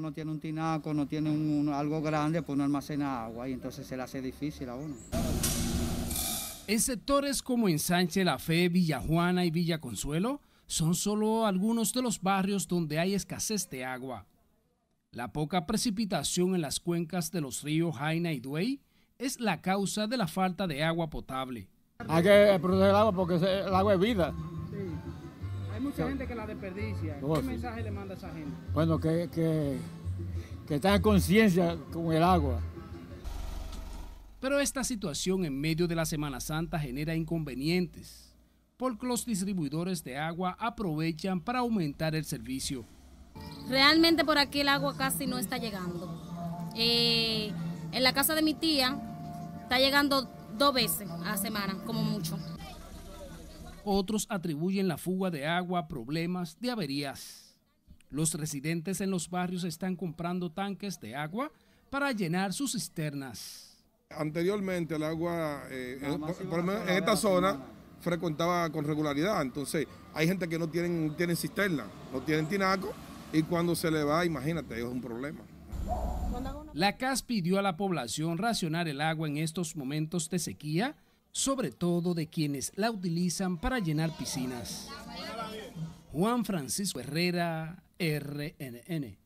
no tiene un tinaco, no tiene un, algo grande, pues no almacena agua y entonces se le hace difícil a uno. En sectores como Ensanche La Fe, Villa Juana y Villa Consuelo, son solo algunos de los barrios donde hay escasez de agua. La poca precipitación en las cuencas de los ríos Jaina y Duey es la causa de la falta de agua potable. Hay que proteger el agua porque el agua es vida mucha gente que la desperdicia. ¿Qué mensaje le manda a esa gente? Bueno, que, que, está en conciencia con el agua. Pero esta situación en medio de la Semana Santa genera inconvenientes, porque los distribuidores de agua aprovechan para aumentar el servicio. Realmente por aquí el agua casi no está llegando. Eh, en la casa de mi tía está llegando dos veces a la semana, como mucho. Otros atribuyen la fuga de agua a problemas de averías. Los residentes en los barrios están comprando tanques de agua para llenar sus cisternas. Anteriormente el agua, eh, en, esta zona, frecuentaba con regularidad. Entonces, hay gente que no tienen, tienen cisterna, no tienen tinaco, y cuando se le va, imagínate, es un problema. La CAS pidió a la población racionar el agua en estos momentos de sequía sobre todo de quienes la utilizan para llenar piscinas. Juan Francisco Herrera, RNN.